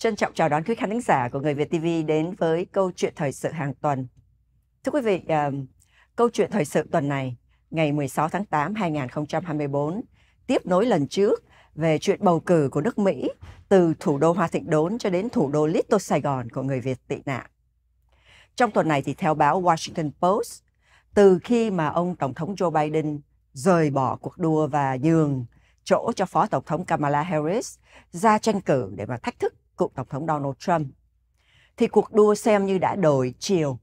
Trân trọng chào đón quý khán thính giả của Người Việt TV đến với câu chuyện thời sự hàng tuần. Thưa quý vị, uh, câu chuyện thời sự tuần này, ngày 16 tháng 8 2024, tiếp nối lần trước về chuyện bầu cử của nước Mỹ từ thủ đô Hoa Thịnh Đốn cho đến thủ đô Little Sài Gòn của người Việt tị nạn. Trong tuần này thì theo báo Washington Post, từ khi mà ông Tổng thống Joe Biden rời bỏ cuộc đua và nhường chỗ cho Phó Tổng thống Kamala Harris ra tranh cử để mà thách thức cựu Tổng thống Donald Trump, thì cuộc đua xem như đã đổi chiều.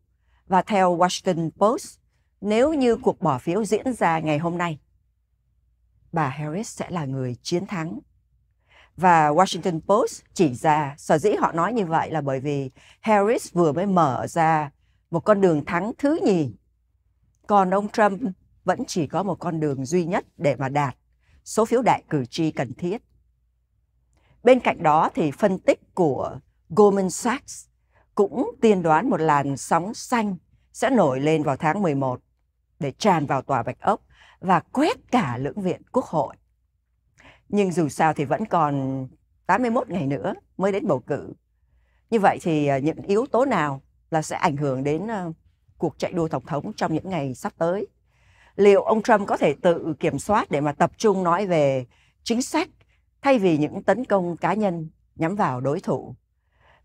Và theo Washington Post, nếu như cuộc bỏ phiếu diễn ra ngày hôm nay, bà Harris sẽ là người chiến thắng. Và Washington Post chỉ ra, sở dĩ họ nói như vậy là bởi vì Harris vừa mới mở ra một con đường thắng thứ nhì. Còn ông Trump vẫn chỉ có một con đường duy nhất để mà đạt số phiếu đại cử tri cần thiết. Bên cạnh đó thì phân tích của Goldman Sachs cũng tiên đoán một làn sóng xanh sẽ nổi lên vào tháng 11 để tràn vào tòa Bạch Ốc và quét cả lưỡng viện quốc hội. Nhưng dù sao thì vẫn còn 81 ngày nữa mới đến bầu cử. Như vậy thì à, những yếu tố nào là sẽ ảnh hưởng đến à, cuộc chạy đua tổng thống trong những ngày sắp tới? Liệu ông Trump có thể tự kiểm soát để mà tập trung nói về chính sách thay vì những tấn công cá nhân nhắm vào đối thủ.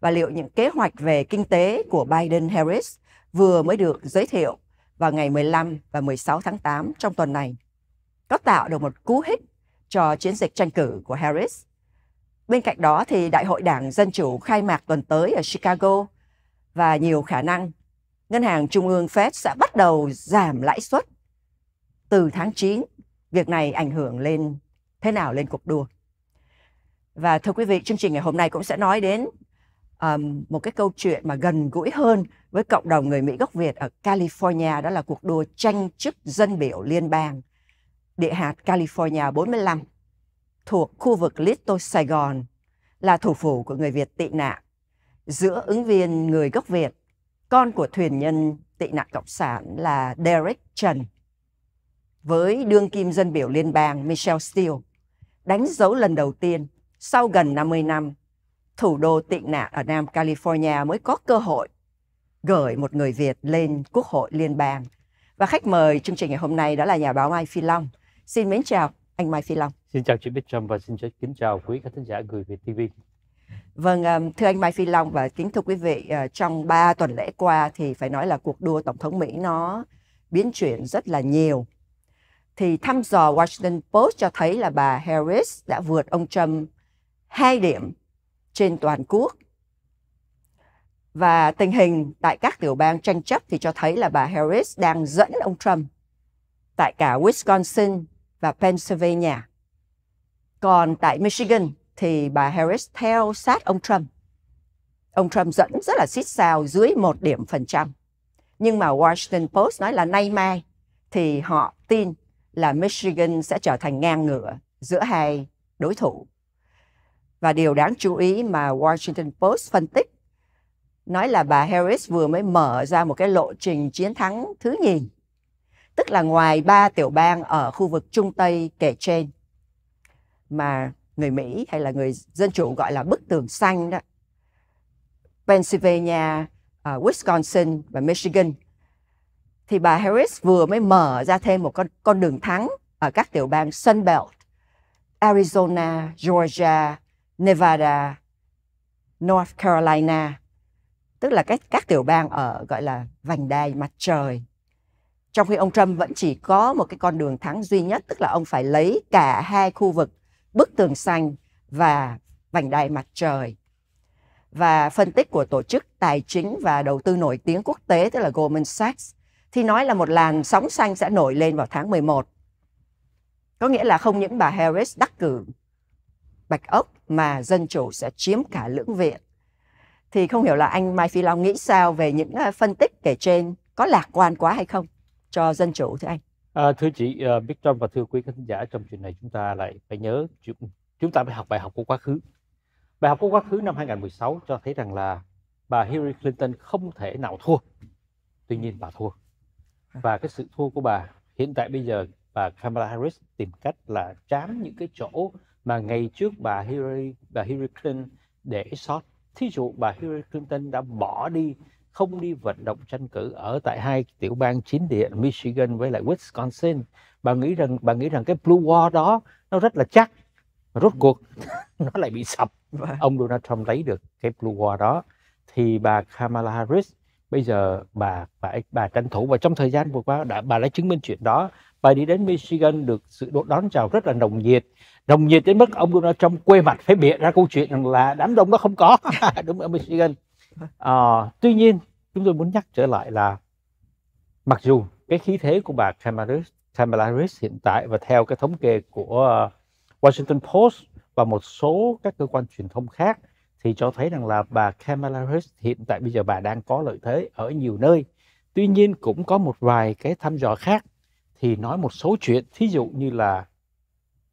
Và liệu những kế hoạch về kinh tế của Biden-Harris vừa mới được giới thiệu vào ngày 15 và 16 tháng 8 trong tuần này có tạo được một cú hích cho chiến dịch tranh cử của Harris. Bên cạnh đó thì Đại hội Đảng Dân Chủ khai mạc tuần tới ở Chicago và nhiều khả năng Ngân hàng Trung ương Fed sẽ bắt đầu giảm lãi suất từ tháng 9. Việc này ảnh hưởng lên thế nào lên cuộc đua? Và thưa quý vị, chương trình ngày hôm nay cũng sẽ nói đến um, một cái câu chuyện mà gần gũi hơn với cộng đồng người Mỹ gốc Việt ở California đó là cuộc đua tranh chức dân biểu liên bang địa hạt California 45 thuộc khu vực Little Sài Gòn là thủ phủ của người Việt tị nạn giữa ứng viên người gốc Việt con của thuyền nhân tị nạn cộng sản là Derek Trần với đương kim dân biểu liên bang Michelle Steele đánh dấu lần đầu tiên sau gần 50 năm, thủ đô tị nạn ở Nam California mới có cơ hội gửi một người Việt lên Quốc hội Liên bang. Và khách mời chương trình ngày hôm nay đó là nhà báo Mai Phi Long. Xin mến chào anh Mai Phi Long. Xin chào chị Bích Trâm và xin kính chào quý khán thính giả Người Việt TV. Vâng, um, thưa anh Mai Phi Long và kính thưa quý vị, uh, trong 3 tuần lễ qua thì phải nói là cuộc đua Tổng thống Mỹ nó biến chuyển rất là nhiều. Thì thăm dò Washington Post cho thấy là bà Harris đã vượt ông Trump hai điểm trên toàn quốc. Và tình hình tại các tiểu bang tranh chấp thì cho thấy là bà Harris đang dẫn ông Trump tại cả Wisconsin và Pennsylvania. Còn tại Michigan thì bà Harris theo sát ông Trump. Ông Trump dẫn rất là xít xào dưới một điểm phần trăm. Nhưng mà Washington Post nói là nay mai thì họ tin là Michigan sẽ trở thành ngang ngửa giữa hai đối thủ. Và điều đáng chú ý mà Washington Post phân tích nói là bà Harris vừa mới mở ra một cái lộ trình chiến thắng thứ nhì, tức là ngoài ba tiểu bang ở khu vực Trung Tây kể trên mà người Mỹ hay là người dân chủ gọi là bức tường xanh đó, Pennsylvania, uh, Wisconsin và Michigan thì bà Harris vừa mới mở ra thêm một con con đường thắng ở các tiểu bang Sun Belt, Arizona, Georgia, Nevada, North Carolina, tức là các các tiểu bang ở gọi là vành đai mặt trời. Trong khi ông Trump vẫn chỉ có một cái con đường thắng duy nhất, tức là ông phải lấy cả hai khu vực bức tường xanh và vành đai mặt trời. Và phân tích của tổ chức tài chính và đầu tư nổi tiếng quốc tế tức là Goldman Sachs thì nói là một làn sóng xanh sẽ nổi lên vào tháng 11. Có nghĩa là không những bà Harris đắc cử Bạch Ốc mà dân chủ sẽ chiếm cả lưỡng viện. Thì không hiểu là anh Mai Phi Long nghĩ sao về những ờ, phân tích kể trên có lạc quan quá hay không cho dân chủ thưa anh? À, thưa chị uh, Bích Trâm và thưa quý khán giả trong chuyện này chúng ta lại phải nhớ chúng chúng ta phải học bài học của quá khứ. Bài học của quá khứ năm 2016 cho thấy rằng là bà Hillary Clinton không thể nào thua. Tuy nhiên bà thua. Và cái sự thua của bà hiện tại bây giờ bà Kamala Harris tìm cách là trám những cái chỗ mà ngày trước bà Hillary bà Hillary Clinton để sót. Thí dụ bà Hillary Clinton đã bỏ đi không đi vận động tranh cử ở tại hai tiểu bang chính địa Michigan với lại Wisconsin. Bà nghĩ rằng bà nghĩ rằng cái blue wall đó nó rất là chắc. rốt cuộc nó lại bị sập. Vâng. Ông Donald Trump lấy được cái blue wall đó thì bà Kamala Harris bây giờ bà bà bà tranh thủ và trong thời gian vừa qua đã bà đã chứng minh chuyện đó bà đi đến Michigan được sự đón chào rất là nồng nhiệt nồng nhiệt đến mức ông Donald Trump quê mặt phải bịa ra câu chuyện rằng là đám đông đó không có đúng ở Michigan à, tuy nhiên chúng tôi muốn nhắc trở lại là mặc dù cái khí thế của bà Kamala Harris, Kamala Harris hiện tại và theo cái thống kê của ờ, Washington Post và một số các cơ quan truyền thông khác thì cho thấy rằng là bà Kamala Harris hiện tại bây giờ bà đang có lợi thế ở nhiều nơi. Tuy nhiên cũng có một vài cái thăm dò khác thì nói một số chuyện, thí dụ như là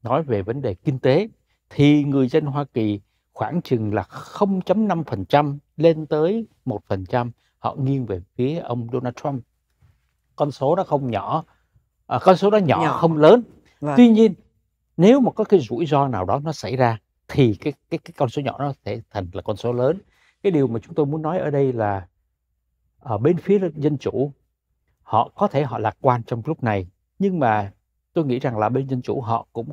nói về vấn đề kinh tế thì người dân Hoa Kỳ khoảng chừng là 0.5% lên tới 1% họ nghiêng về phía ông Donald Trump. Con số đó không nhỏ, à, con số đó nhỏ, nhỏ. không lớn. Vâng. Tuy nhiên nếu mà có cái rủi ro nào đó nó xảy ra thì cái cái cái con số nhỏ nó sẽ thành là con số lớn. Cái điều mà chúng tôi muốn nói ở đây là ở bên phía dân chủ họ có thể họ lạc quan trong lúc này nhưng mà tôi nghĩ rằng là bên dân chủ họ cũng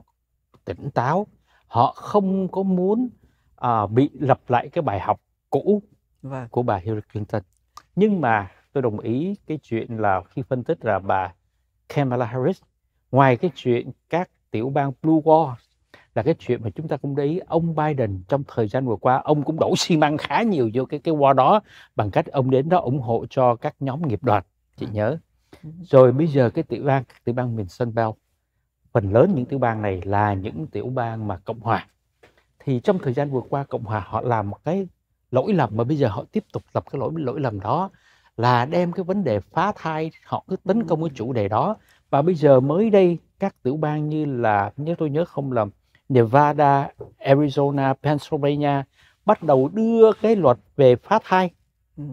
tỉnh táo họ không có muốn à, bị lặp lại cái bài học cũ vâng. của bà Hillary Clinton nhưng mà tôi đồng ý cái chuyện là khi phân tích là bà Kamala Harris ngoài cái chuyện các tiểu bang blue wall là cái chuyện mà chúng ta cũng để ý ông Biden trong thời gian vừa qua ông cũng đổ xi măng khá nhiều vô cái cái wall đó bằng cách ông đến đó ủng hộ cho các nhóm nghiệp đoàn chị vâng. nhớ ừ. rồi bây giờ cái tiểu bang tiểu bang miền Sun Belt phần lớn những tiểu bang này là những tiểu bang mà cộng hòa thì trong thời gian vừa qua cộng hòa họ làm một cái lỗi lầm mà bây giờ họ tiếp tục lập cái lỗi lỗi lầm đó là đem cái vấn đề phá thai họ cứ tấn công cái ừ. chủ đề đó và bây giờ mới đây các tiểu bang như là nhớ tôi nhớ không lầm Nevada, Arizona, Pennsylvania bắt đầu đưa cái luật về phá thai ừ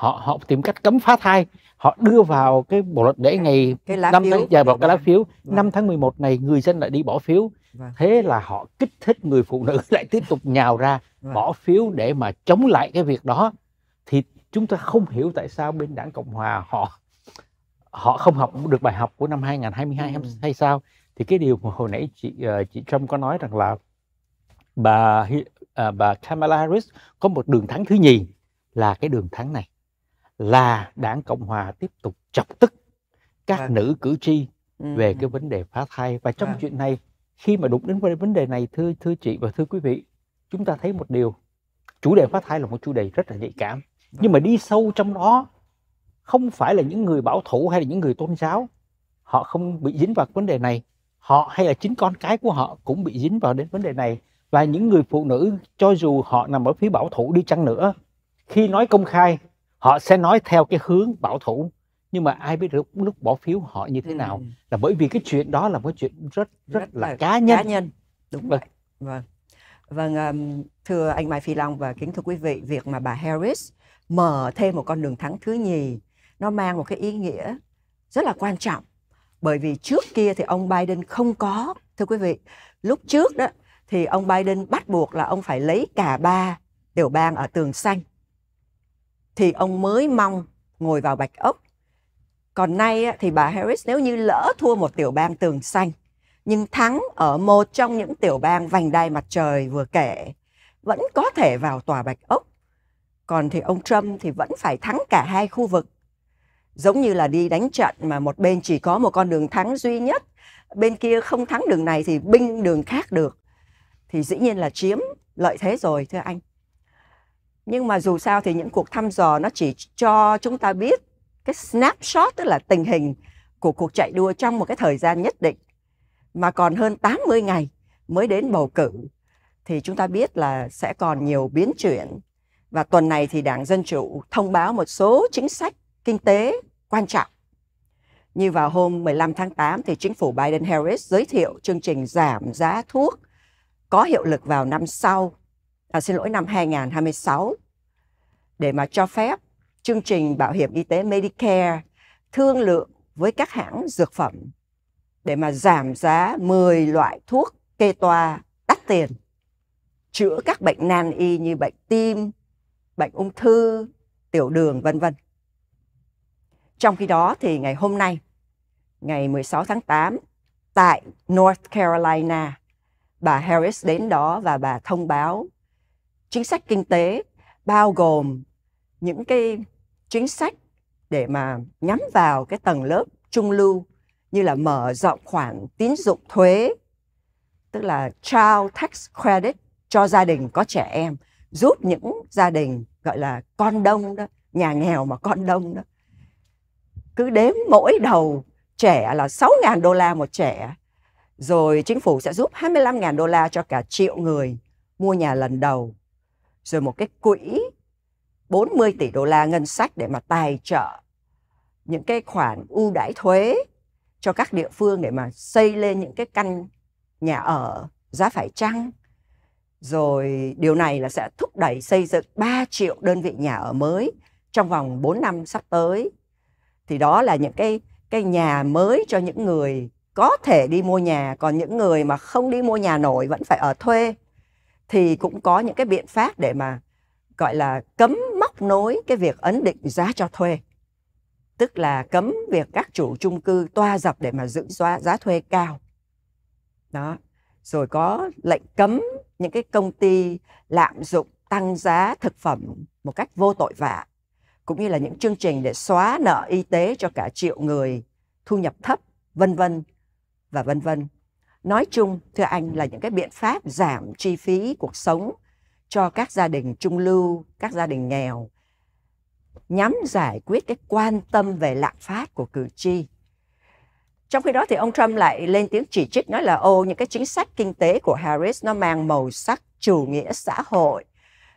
họ họ tìm cách cấm phá thai họ đưa vào cái bộ luật để ngày cái lá năm tháng dài vào cái lá phiếu vâng. 5 tháng 11 này người dân lại đi bỏ phiếu vâng. thế là họ kích thích người phụ nữ lại tiếp tục nhào ra vâng. bỏ phiếu để mà chống lại cái việc đó thì chúng ta không hiểu tại sao bên đảng cộng hòa họ họ không học được bài học của năm 2022 ừ. Vâng. hay sao thì cái điều mà hồi nãy chị ờ, chị Trump có nói rằng là bà à, bà Kamala Harris có một đường thắng thứ nhì là cái đường thắng này là đảng cộng hòa tiếp tục chọc tức các à. nữ cử tri ừ, về ừ. cái vấn đề phá thai và trong à. chuyện này khi mà đụng đến vấn đề này thưa thưa chị và thưa quý vị chúng ta thấy một điều chủ đề phá thai là một chủ đề rất là nhạy cảm vâng. nhưng mà đi sâu trong đó không phải là những người bảo thủ hay là những người tôn giáo họ không bị dính vào vấn đề này họ hay là chính con cái của họ cũng bị dính vào đến vấn đề này và những người phụ nữ cho dù họ nằm ở phía bảo thủ đi chăng nữa khi nói công khai họ sẽ nói theo cái hướng bảo thủ nhưng mà ai biết được lúc bỏ phiếu họ như thế nào ừ. là bởi vì cái chuyện đó là một chuyện rất rất, rất là, là cá nhân cá nhân đúng vâng. vậy vâng vâng um, thưa anh Mai Phi Long và kính thưa quý vị việc mà bà Harris mở thêm một con đường thắng thứ nhì nó mang một cái ý nghĩa rất là quan trọng bởi vì trước kia thì ông Biden không có thưa quý vị lúc trước đó thì ông Biden bắt buộc là ông phải lấy cả ba tiểu bang ở tường xanh thì ông mới mong ngồi vào bạch ốc còn nay thì bà Harris nếu như lỡ thua một tiểu bang tường xanh nhưng thắng ở một trong những tiểu bang vành đai mặt trời vừa kể vẫn có thể vào tòa bạch ốc còn thì ông Trump thì vẫn phải thắng cả hai khu vực giống như là đi đánh trận mà một bên chỉ có một con đường thắng duy nhất bên kia không thắng đường này thì binh đường khác được thì dĩ nhiên là chiếm lợi thế rồi thưa anh nhưng mà dù sao thì những cuộc thăm dò nó chỉ cho chúng ta biết cái snapshot tức là tình hình của cuộc chạy đua trong một cái thời gian nhất định mà còn hơn 80 ngày mới đến bầu cử thì chúng ta biết là sẽ còn nhiều biến chuyển và tuần này thì Đảng Dân Chủ thông báo một số chính sách kinh tế quan trọng. Như vào hôm 15 tháng 8 thì chính phủ Biden-Harris giới thiệu chương trình giảm giá thuốc có hiệu lực vào năm sau à, xin lỗi năm 2026 để mà cho phép chương trình bảo hiểm y tế Medicare thương lượng với các hãng dược phẩm để mà giảm giá 10 loại thuốc kê toa đắt tiền chữa các bệnh nan y như bệnh tim, bệnh ung thư, tiểu đường vân vân. Trong khi đó thì ngày hôm nay, ngày 16 tháng 8 tại North Carolina, bà Harris đến đó và bà thông báo chính sách kinh tế bao gồm những cái chính sách để mà nhắm vào cái tầng lớp trung lưu như là mở rộng khoản tín dụng thuế tức là child tax credit cho gia đình có trẻ em giúp những gia đình gọi là con đông đó nhà nghèo mà con đông đó cứ đếm mỗi đầu trẻ là 6.000 đô la một trẻ rồi chính phủ sẽ giúp 25.000 đô la cho cả triệu người mua nhà lần đầu rồi một cái quỹ 40 tỷ đô la ngân sách để mà tài trợ những cái khoản ưu đãi thuế cho các địa phương để mà xây lên những cái căn nhà ở giá phải chăng. Rồi điều này là sẽ thúc đẩy xây dựng 3 triệu đơn vị nhà ở mới trong vòng 4 năm sắp tới. Thì đó là những cái cái nhà mới cho những người có thể đi mua nhà, còn những người mà không đi mua nhà nổi vẫn phải ở thuê thì cũng có những cái biện pháp để mà gọi là cấm móc nối cái việc ấn định giá cho thuê tức là cấm việc các chủ chung cư toa dập để mà giữ giá, giá thuê cao đó rồi có lệnh cấm những cái công ty lạm dụng tăng giá thực phẩm một cách vô tội vạ cũng như là những chương trình để xóa nợ y tế cho cả triệu người thu nhập thấp vân vân và vân vân Nói chung, thưa anh là những cái biện pháp giảm chi phí cuộc sống cho các gia đình trung lưu, các gia đình nghèo nhắm giải quyết cái quan tâm về lạm phát của cử tri. Trong khi đó thì ông Trump lại lên tiếng chỉ trích nói là ô những cái chính sách kinh tế của Harris nó mang màu sắc chủ nghĩa xã hội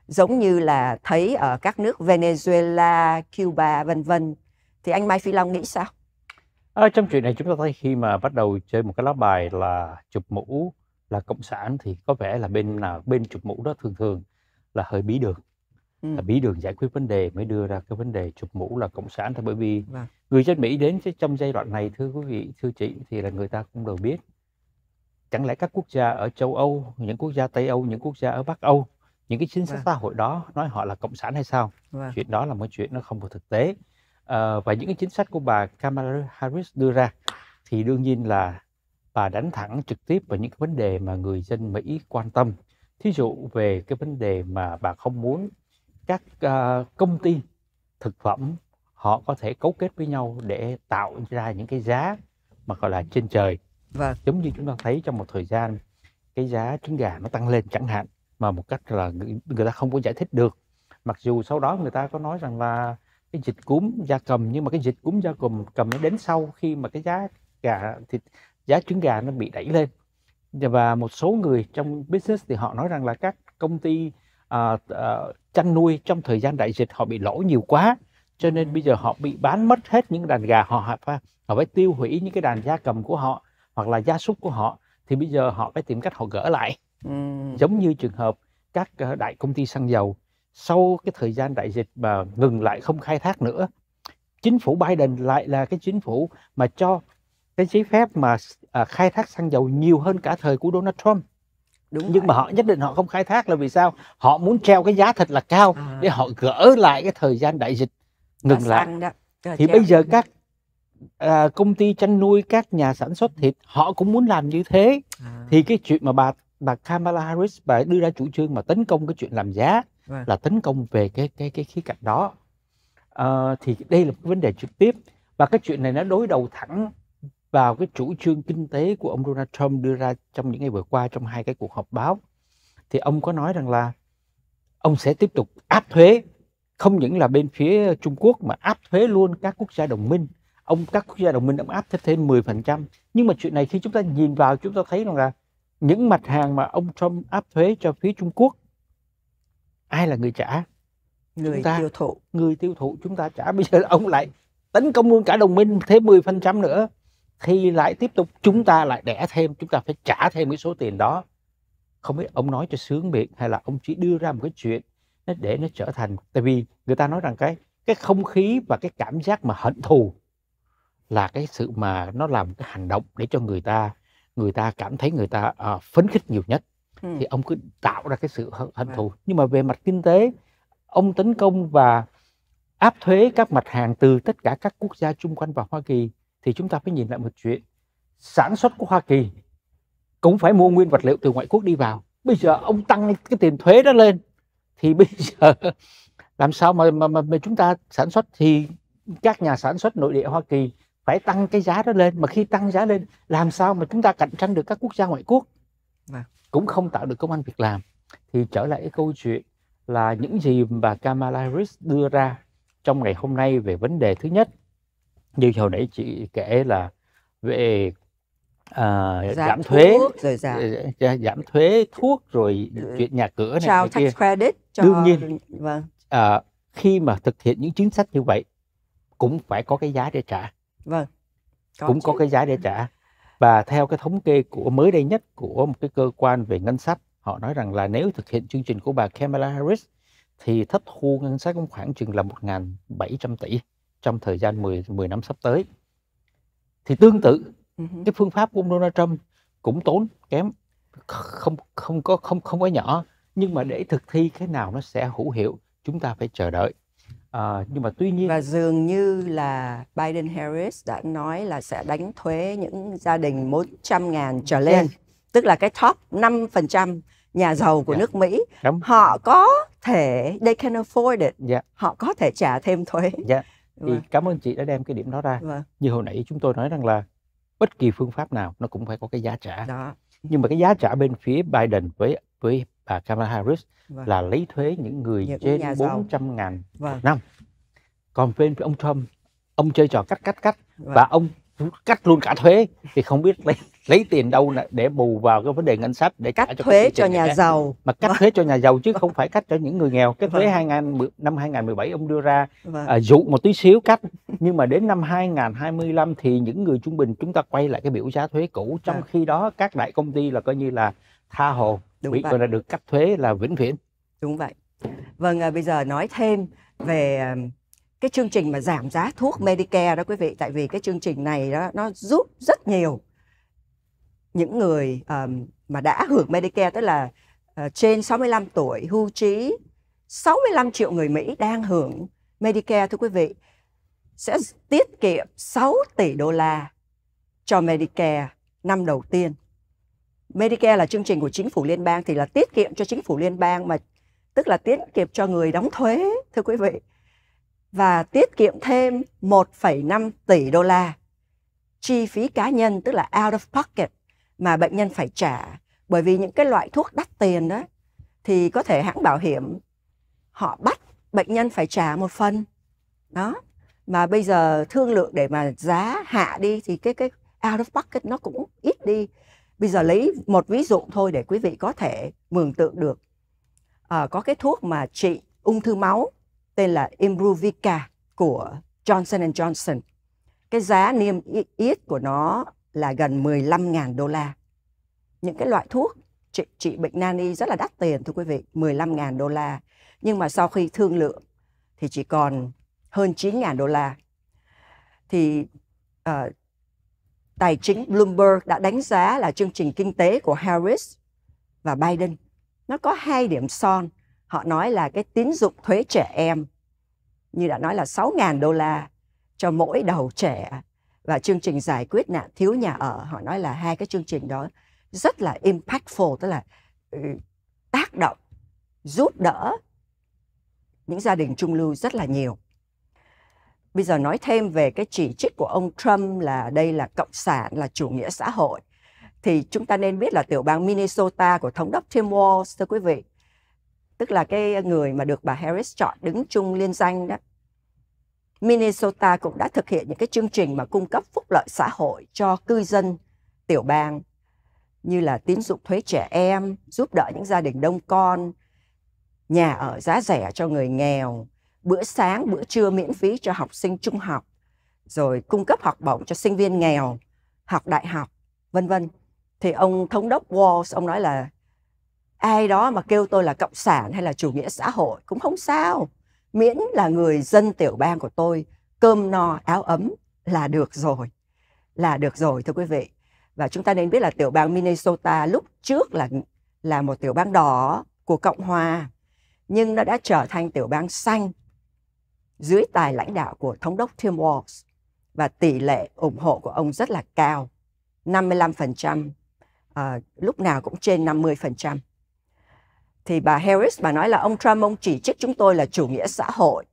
giống như là thấy ở các nước Venezuela, Cuba vân vân thì anh Mai Phi Long nghĩ sao? À, trong chuyện này chúng ta thấy khi mà bắt đầu chơi một cái lá bài là chụp mũ là cộng sản thì có vẻ là bên nào bên chụp mũ đó thường thường là hơi bí đường ừ. là bí đường giải quyết vấn đề mới đưa ra cái vấn đề chụp mũ là cộng sản thôi bởi vì vâng. người dân Mỹ đến trong giai đoạn này thưa quý vị thưa chị thì là người ta cũng đều biết chẳng lẽ các quốc gia ở châu Âu những quốc gia Tây Âu những quốc gia ở Bắc Âu những cái chính sách vâng. xã hội đó nói họ là cộng sản hay sao vâng. chuyện đó là một chuyện nó không có thực tế Ờ, và những cái chính sách của bà Kamala Harris đưa ra thì đương nhiên là bà đánh thẳng trực tiếp vào những cái vấn đề mà người dân Mỹ quan tâm. Thí dụ về cái vấn đề mà bà không muốn các uh, công ty thực phẩm họ có thể cấu kết với nhau để tạo ra những cái giá mà gọi là trên trời. Và vâng. giống như chúng ta thấy trong một thời gian cái giá trứng gà nó tăng lên chẳng hạn mà một cách là người, người ta không có giải thích được. Mặc dù sau đó người ta có nói rằng là cái dịch cúm gia cầm nhưng mà cái dịch cúm gia cầm cầm nó đến sau khi mà cái giá gà thịt giá trứng gà nó bị đẩy lên và một số người trong business thì họ nói rằng là các công ty uh, uh, chăn nuôi trong thời gian đại dịch họ bị lỗ nhiều quá cho nên ừ. bây giờ họ bị bán mất hết những đàn gà họ phải họ phải tiêu hủy những cái đàn gia cầm của họ hoặc là gia súc của họ thì bây giờ họ phải tìm cách họ gỡ lại ừ. giống như trường hợp các ờ, đại công ty xăng dầu sau cái thời gian đại dịch mà ngừng lại không khai thác nữa chính phủ Biden lại là cái chính phủ mà cho cái giấy phép mà à, khai thác xăng dầu nhiều hơn cả thời của Donald Trump Đúng nhưng vậy. mà họ nhất định họ không khai thác là vì sao họ muốn treo cái giá thật là cao à. để họ gỡ lại cái thời gian đại dịch ngừng lại đó. Ờ, thì treo. bây giờ các à, công ty chăn nuôi các nhà sản xuất thịt họ cũng muốn làm như thế à. thì cái chuyện mà bà bà Kamala Harris bà đưa ra chủ trương mà tấn công cái chuyện làm giá right. Vâng. là tấn công về cái cái cái khía cạnh đó à, thì đây là một vấn đề trực tiếp và cái chuyện này nó đối đầu thẳng vào cái chủ trương kinh tế của ông Donald Trump đưa ra trong những ngày vừa qua trong hai cái cuộc họp báo thì ông có nói rằng là ông sẽ tiếp tục áp thuế không những là bên phía Trung Quốc mà áp thuế luôn các quốc gia đồng minh ông các quốc gia đồng minh ông áp thêm thêm 10% nhưng mà chuyện này khi chúng ta nhìn vào chúng ta thấy rằng là những mặt hàng mà ông Trump áp thuế cho phía Trung Quốc ai là người trả người chúng ta, tiêu thụ người tiêu thụ chúng ta trả bây giờ ông lại tấn công luôn cả đồng minh thêm 10% nữa thì lại tiếp tục chúng ta lại đẻ thêm chúng ta phải trả thêm cái số tiền đó không biết ông nói cho sướng miệng hay là ông chỉ đưa ra một cái chuyện để nó trở thành tại vì người ta nói rằng cái cái không khí và cái cảm giác mà hận thù là cái sự mà nó làm cái hành động để cho người ta người ta cảm thấy người ta à, phấn khích nhiều nhất Ừ. thì ông cứ tạo ra cái sự hận vâng. thù nhưng mà về mặt kinh tế ông tấn công và áp thuế các mặt hàng từ tất cả các quốc gia chung quanh vào Hoa Kỳ thì chúng ta phải nhìn lại một chuyện sản xuất của Hoa Kỳ cũng phải mua nguyên vật liệu từ ngoại quốc đi vào bây giờ ông tăng cái tiền thuế đó lên thì bây giờ làm sao mà mà, mà, mà chúng ta sản xuất thì các nhà sản xuất nội địa Hoa Kỳ phải tăng cái giá đó lên mà khi tăng giá lên làm sao mà chúng ta cạnh tranh được các quốc gia ngoại quốc à cũng không tạo được công an việc làm thì trở lại cái câu chuyện là những gì bà Kamala Harris đưa ra trong ngày hôm nay về vấn đề thứ nhất như hồi nãy chị kể là về uh, giảm, giảm thuế rồi giảm. Dạ, dạ, giảm thuế thuốc rồi dạ. chuyện nhà cửa này, Trao này tax kia. credit cho đương nhiên vâng. uh, khi mà thực hiện những chính sách như vậy cũng phải có cái giá để trả vâng có cũng chứ. có cái giá để trả và theo cái thống kê của mới đây nhất của một cái cơ quan về ngân sách họ nói rằng là nếu thực hiện chương trình của bà Kamala Harris thì thất thu ngân sách cũng khoảng chừng là 1.700 tỷ trong thời gian 10, 10 năm sắp tới. Thì tương tự ừ cái phương pháp của ông Donald Trump cũng tốn kém không không có không không có nhỏ nhưng mà để thực thi cái nào nó sẽ hữu hiệu chúng ta phải chờ đợi À, nhưng mà tuy nhiên và dường như là Biden Harris đã nói là sẽ đánh thuế những gia đình 400 ngàn trở lên, yeah. tức là cái top 5% nhà giàu của yeah. nước Mỹ. Đúng. Họ có thể they can afford it. Yeah. Họ có thể trả thêm thuế. Yeah. Thì vâng. cảm ơn chị đã đem cái điểm đó ra. Vâng. Như hồi nãy chúng tôi nói rằng là bất kỳ phương pháp nào nó cũng phải có cái giá trả. Đó. Nhưng mà cái giá trả bên phía Biden với với bà Kamala Harris vâng. là lấy thuế những người những trên 400 ngàn vâng. năm. Còn bên ông Trump, ông chơi trò cắt cắt cắt vâng. và ông cắt luôn cả thuế thì không biết lấy lấy tiền đâu để bù vào cái vấn đề ngân sách để cắt thuế cho nhà khác. giàu mà cắt vâng. thuế cho nhà giàu chứ không phải cắt cho những người nghèo cái thuế vâng. 2010, năm 2017 ông đưa ra vâng. à, dụ một tí xíu cắt nhưng mà đến năm 2025 thì những người trung bình chúng ta quay lại cái biểu giá thuế cũ trong vâng. khi đó các đại công ty là coi như là tha hồ Đúng Mỹ vậy. là được cắt thuế là vĩnh viễn. Đúng vậy. Vâng, à, bây giờ nói thêm về à, cái chương trình mà giảm giá thuốc Medicare đó quý vị, tại vì cái chương trình này đó nó giúp rất nhiều những người um, mà đã hưởng Medicare tức là uh, trên 65 tuổi hưu trí 65 triệu người Mỹ đang hưởng Medicare thưa quý vị sẽ tiết kiệm 6 tỷ đô la cho Medicare năm đầu tiên Medicare là chương trình của chính phủ liên bang thì là tiết kiệm cho chính phủ liên bang mà tức là tiết kiệm cho người đóng thuế thưa quý vị và tiết kiệm thêm 1,5 tỷ đô la chi phí cá nhân tức là out of pocket mà bệnh nhân phải trả bởi vì những cái loại thuốc đắt tiền đó thì có thể hãng bảo hiểm họ bắt bệnh nhân phải trả một phần đó mà bây giờ thương lượng để mà giá hạ đi thì cái cái out of pocket nó cũng ít đi Bây giờ lấy một ví dụ thôi để quý vị có thể mường tượng được. À, có cái thuốc mà trị ung thư máu tên là Imbruvica của Johnson Johnson. Cái giá niêm yết của nó là gần 15.000 đô la. Những cái loại thuốc trị, trị bệnh nani rất là đắt tiền thưa quý vị, 15.000 đô la. Nhưng mà sau khi thương lượng thì chỉ còn hơn 9.000 đô la. Thì uh, tài chính Bloomberg đã đánh giá là chương trình kinh tế của Harris và Biden nó có hai điểm son. Họ nói là cái tín dụng thuế trẻ em như đã nói là 6.000 đô la cho mỗi đầu trẻ và chương trình giải quyết nạn thiếu nhà ở. Họ nói là hai cái chương trình đó rất là impactful, tức là ừ, tác động, giúp đỡ những gia đình trung lưu rất là nhiều. Bây giờ nói thêm về cái chỉ trích của ông Trump là đây là cộng sản, là chủ nghĩa xã hội. Thì chúng ta nên biết là tiểu bang Minnesota của thống đốc Tim Walz, thưa quý vị, tức là cái người mà được bà Harris chọn đứng chung liên danh đó. Minnesota cũng đã thực hiện những cái chương trình mà cung cấp phúc lợi xã hội cho cư dân tiểu bang như là tín dụng thuế trẻ em, giúp đỡ những gia đình đông con, nhà ở giá rẻ cho người nghèo, bữa sáng, bữa trưa miễn phí cho học sinh trung học, rồi cung cấp học bổng cho sinh viên nghèo, học đại học, vân vân. Thì ông thống đốc Walls, ông nói là ai đó mà kêu tôi là cộng sản hay là chủ nghĩa xã hội cũng không sao. Miễn là người dân tiểu bang của tôi cơm no áo ấm là được rồi. Là được rồi thưa quý vị. Và chúng ta nên biết là tiểu bang Minnesota lúc trước là là một tiểu bang đỏ của Cộng hòa nhưng nó đã trở thành tiểu bang xanh dưới tài lãnh đạo của thống đốc Tim Walz và tỷ lệ ủng hộ của ông rất là cao, 55%, à, ờ, lúc nào cũng trên 50%. Thì bà Harris bà nói là ông Trump ông chỉ trích chúng tôi là chủ nghĩa xã hội,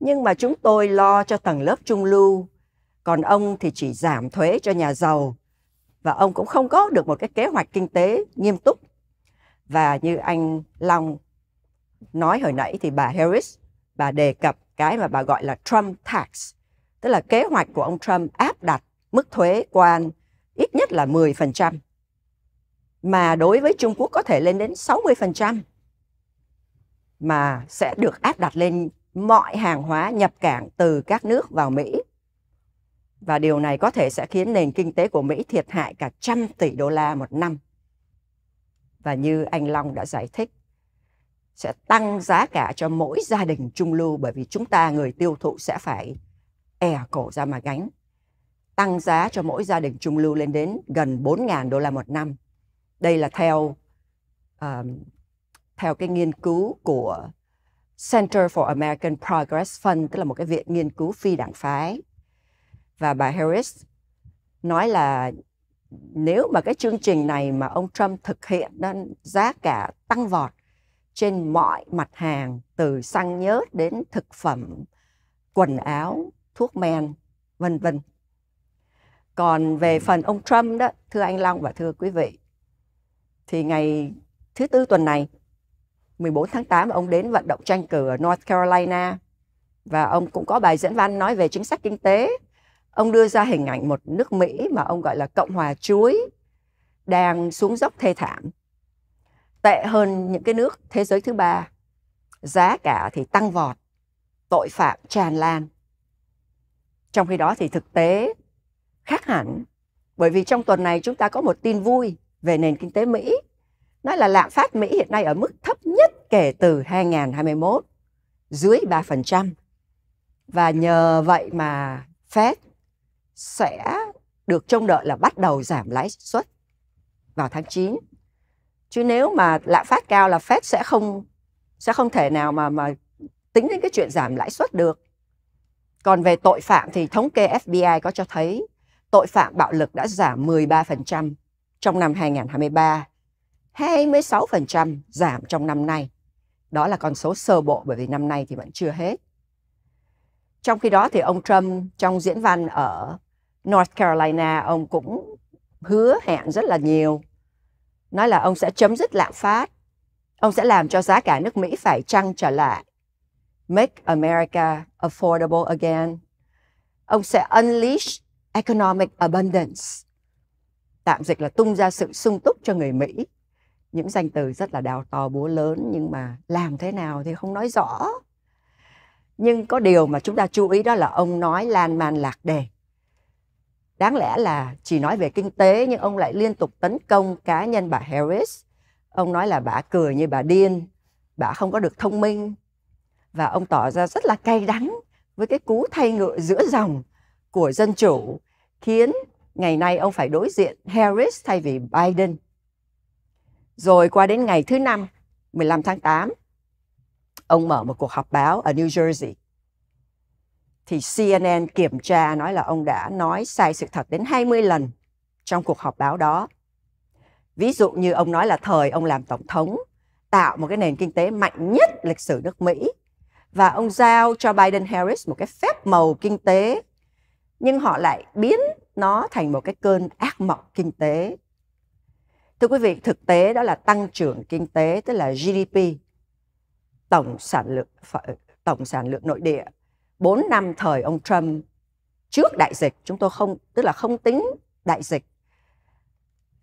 nhưng mà chúng tôi lo cho tầng lớp trung lưu, còn ông thì chỉ giảm thuế cho nhà giàu và ông cũng không có được một cái kế hoạch kinh tế nghiêm túc. Và như anh Long nói hồi nãy thì bà Harris bà đề cập cái mà bà gọi là Trump tax, tức là kế hoạch của ông Trump áp đặt mức thuế quan ít nhất là 10%, mà đối với Trung Quốc có thể lên đến 60%, mà sẽ được áp đặt lên mọi hàng hóa nhập cảng từ các nước vào Mỹ. Và điều này có thể sẽ khiến nền kinh tế của Mỹ thiệt hại cả trăm tỷ đô la một năm. Và như anh Long đã giải thích, sẽ tăng giá cả cho mỗi gia đình trung lưu bởi vì chúng ta người tiêu thụ sẽ phải e cổ ra mà gánh. Tăng giá cho mỗi gia đình trung lưu lên đến gần 4.000 đô la một năm. Đây là theo um, theo cái nghiên cứu của Center for American Progress Fund, tức là một cái viện nghiên cứu phi đảng phái. Và bà Harris nói là nếu mà cái chương trình này mà ông Trump thực hiện giá cả tăng vọt trên mọi mặt hàng từ xăng nhớt đến thực phẩm, quần áo, thuốc men, vân vân. Còn về ừ. phần ông Trump đó, thưa anh Long và thưa quý vị, thì ngày thứ tư tuần này, 14 tháng 8 ông đến vận động tranh cử ở North Carolina và ông cũng có bài diễn văn nói về chính sách kinh tế. Ông đưa ra hình ảnh một nước Mỹ mà ông gọi là Cộng hòa chuối đang xuống dốc thê thảm tệ hơn những cái nước thế giới thứ ba giá cả thì tăng vọt tội phạm tràn lan trong khi đó thì thực tế khác hẳn bởi vì trong tuần này chúng ta có một tin vui về nền kinh tế Mỹ nói là lạm phát Mỹ hiện nay ở mức thấp nhất kể từ 2021 dưới 3% và nhờ vậy mà Fed sẽ được trông đợi là bắt đầu giảm lãi suất vào tháng 9 chứ nếu mà lạm phát cao là Fed sẽ không sẽ không thể nào mà mà tính đến cái chuyện giảm lãi suất được. Còn về tội phạm thì thống kê FBI có cho thấy tội phạm bạo lực đã giảm 13% trong năm 2023, 26% giảm trong năm nay. Đó là con số sơ bộ bởi vì năm nay thì vẫn chưa hết. Trong khi đó thì ông Trump trong diễn văn ở North Carolina ông cũng hứa hẹn rất là nhiều nói là ông sẽ chấm dứt lạm phát. Ông sẽ làm cho giá cả nước Mỹ phải trăng trở lại. Make America affordable again. Ông sẽ unleash economic abundance. Tạm dịch là tung ra sự sung túc cho người Mỹ. Những danh từ rất là đào to búa lớn nhưng mà làm thế nào thì không nói rõ. Nhưng có điều mà chúng ta chú ý đó là ông nói lan man lạc đề Đáng lẽ là chỉ nói về kinh tế nhưng ông lại liên tục tấn công cá nhân bà Harris. Ông nói là bà cười như bà điên, bà không có được thông minh và ông tỏ ra rất là cay đắng với cái cú thay ngựa giữa dòng của dân chủ khiến ngày nay ông phải đối diện Harris thay vì Biden. Rồi qua đến ngày thứ năm, 15 tháng 8, ông mở một cuộc họp báo ở New Jersey thì CNN kiểm tra nói là ông đã nói sai sự thật đến 20 lần trong cuộc họp báo đó. Ví dụ như ông nói là thời ông làm tổng thống tạo một cái nền kinh tế mạnh nhất lịch sử nước Mỹ và ông giao cho Biden Harris một cái phép màu kinh tế nhưng họ lại biến nó thành một cái cơn ác mộng kinh tế. Thưa quý vị, thực tế đó là tăng trưởng kinh tế tức là GDP tổng sản lượng tổng sản lượng nội địa 4 năm thời ông Trump trước đại dịch chúng tôi không tức là không tính đại dịch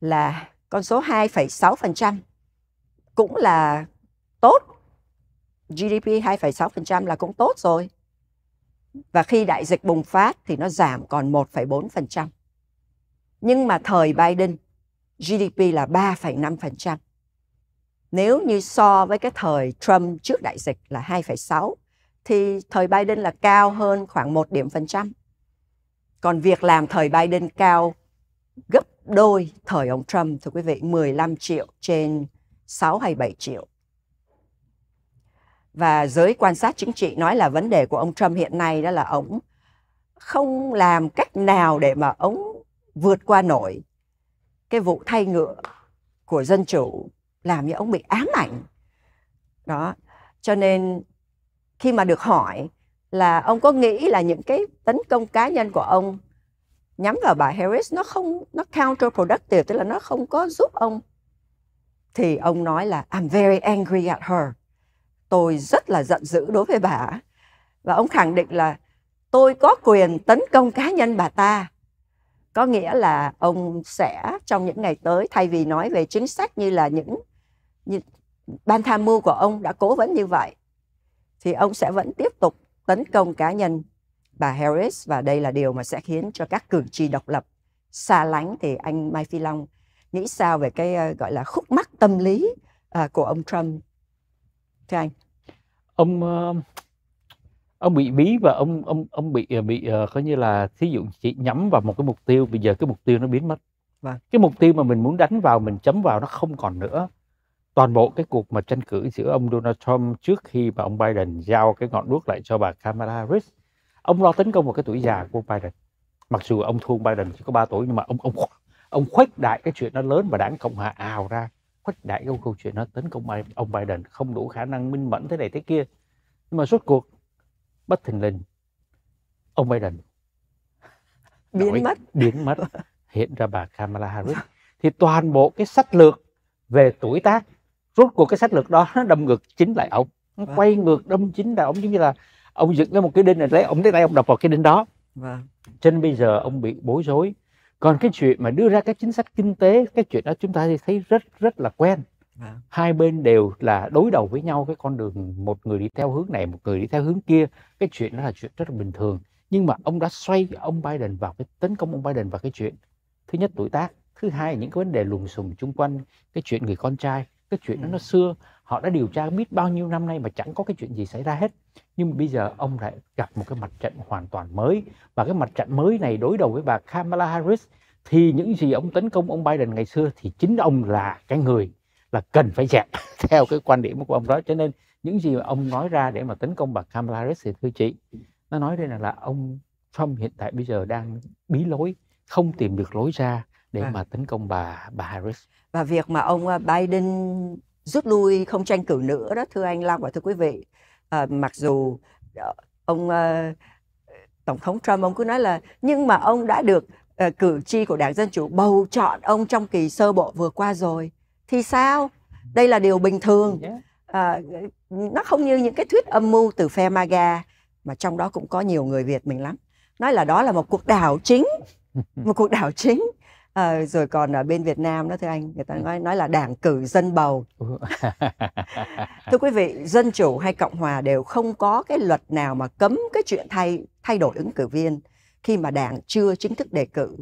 là con số 2,6% cũng là tốt. GDP 2,6% là cũng tốt rồi. Và khi đại dịch bùng phát thì nó giảm còn 1,4%. Nhưng mà thời Biden GDP là 3,5%. Nếu như so với cái thời Trump trước đại dịch là 2,6 thì thời Biden là cao hơn khoảng 1 điểm phần trăm. Còn việc làm thời Biden cao gấp đôi thời ông Trump, thưa quý vị, 15 triệu trên 6 hay 7 triệu. Và giới quan sát chính trị nói là vấn đề của ông Trump hiện nay đó là ông không làm cách nào để mà ông vượt qua nổi cái vụ thay ngựa của dân chủ làm như ông bị ám ảnh. Đó, cho nên khi mà được hỏi là ông có nghĩ là những cái tấn công cá nhân của ông nhắm vào bà Harris nó không nó counterproductive tức là nó không có giúp ông thì ông nói là I'm very angry at her tôi rất là giận dữ đối với bà và ông khẳng định là tôi có quyền tấn công cá nhân bà ta có nghĩa là ông sẽ trong những ngày tới thay vì nói về chính sách như là những như ban tham mưu của ông đã cố vấn như vậy thì ông sẽ vẫn tiếp tục tấn công cá nhân bà Harris và đây là điều mà sẽ khiến cho các cử tri độc lập xa lánh thì anh Mai Phi Long nghĩ sao về cái ờ, gọi là khúc mắc tâm lý ờ, của ông Trump thưa anh ông ờ, ông bị bí và ông ông ông bị bị coi như là thí dụ chỉ nhắm vào một cái mục tiêu bây giờ cái mục tiêu nó biến mất vâng. cái mục tiêu mà mình muốn đánh vào mình chấm vào nó không còn nữa toàn bộ cái cuộc mà tranh cử giữa ông Donald Trump trước khi mà ông Biden giao cái ngọn đuốc lại cho bà Kamala Harris ông lo tấn công vào cái tuổi già của ông Biden mặc dù ông thua Biden chỉ có 3 tuổi nhưng mà ông ông ông khuếch đại cái chuyện nó lớn và đảng cộng hòa ào ra khuếch đại cái câu chuyện nó tấn công ông Biden không đủ khả năng minh mẫn thế này thế kia nhưng mà suốt cuộc bất thình lình ông Biden biến mất biến mất hiện ra bà Kamala Harris thì toàn bộ cái sách lược về tuổi tác rốt cuộc cái sách lược đó nó đâm ngược chính lại ông nó vâng. quay ngược đâm chính là ông giống như là ông dựng cái một cái đinh này lấy ông lấy tay ông đập vào cái đinh đó vâng. cho nên bây giờ ông bị bối rối còn cái chuyện mà đưa ra các chính sách kinh tế cái chuyện đó chúng ta thấy rất rất là quen vâng. hai bên đều là đối đầu với nhau cái con đường một người đi theo hướng này một người đi theo hướng kia cái chuyện đó là chuyện rất là bình thường nhưng mà ông đã xoay ông Biden vào cái tấn công ông Biden vào cái chuyện thứ nhất tuổi tác thứ hai những cái vấn đề lùm xùm chung quanh cái chuyện người con trai cái chuyện đó nó ừ. xưa họ đã điều tra biết bao nhiêu năm nay mà chẳng có cái chuyện gì xảy ra hết nhưng bây giờ ông lại gặp một cái mặt trận hoàn toàn mới và cái mặt trận mới này đối đầu với bà Kamala Harris thì những gì ông tấn công ông Biden ngày xưa thì chính ông là cái người là cần phải dẹp theo cái quan điểm của ông đó cho nên những gì mà ông nói ra để mà tấn công bà Kamala Harris thì thưa chị nó nói đây là, là ông Trump hiện tại bây giờ đang bí lối không tìm được lối ra để à. mà tấn công bà bà Harris. Và việc mà ông ờ, Biden rút lui không tranh cử nữa đó thưa anh Long và thưa quý vị, à, mặc dù ờ, ông à, tổng thống Trump ông cứ nói là nhưng mà ông đã được à, cử tri của Đảng Dân chủ bầu chọn ông trong kỳ sơ bộ vừa qua rồi thì sao? Đây là điều bình thường. À, nó không như những cái thuyết âm mưu từ phe MAGA mà trong đó cũng có nhiều người Việt mình lắm. Nói là đó là một cuộc đảo chính, một cuộc đảo chính à, rồi còn ở bên Việt Nam đó thưa anh người ta ừ. nói nói là đảng cử dân bầu thưa quý vị dân chủ hay cộng hòa đều không có cái luật nào mà cấm cái chuyện thay thay đổi ứng cử viên khi mà đảng chưa chính thức đề cử